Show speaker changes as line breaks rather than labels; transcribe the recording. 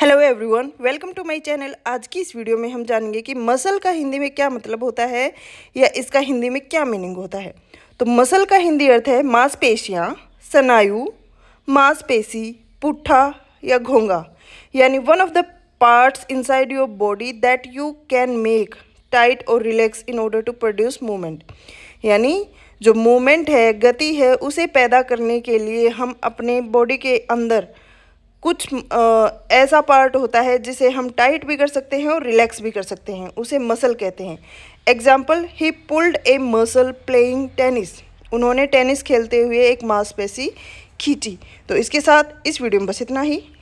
hello everyone welcome to my channel आज की इस वीडियो में हम जानेंगे कि मसल का हिंदी में क्या मतलब होता है या इसका हिंदी में क्या मीनिंग होता है तो मसल का हिंदी अर्थ है मांसपेशियाँ स्नायु मांसपेशी पुट्ठा या घोंगा यानी one of the parts inside your body that you can make tight और relax in order to produce movement यानी जो मूवमेंट है गति है उसे पैदा करने के लिए हम अपने बॉडी के अंदर कुछ आ, ऐसा पार्ट होता है जिसे हम टाइट भी कर सकते हैं और रिलैक्स भी कर सकते हैं उसे मसल कहते हैं example he pulled a muscle playing tennis उन्होंने टेनिस खेलते हुए एक मांसपेशी खींची तो इसके साथ इस वीडियो में बस इतना ही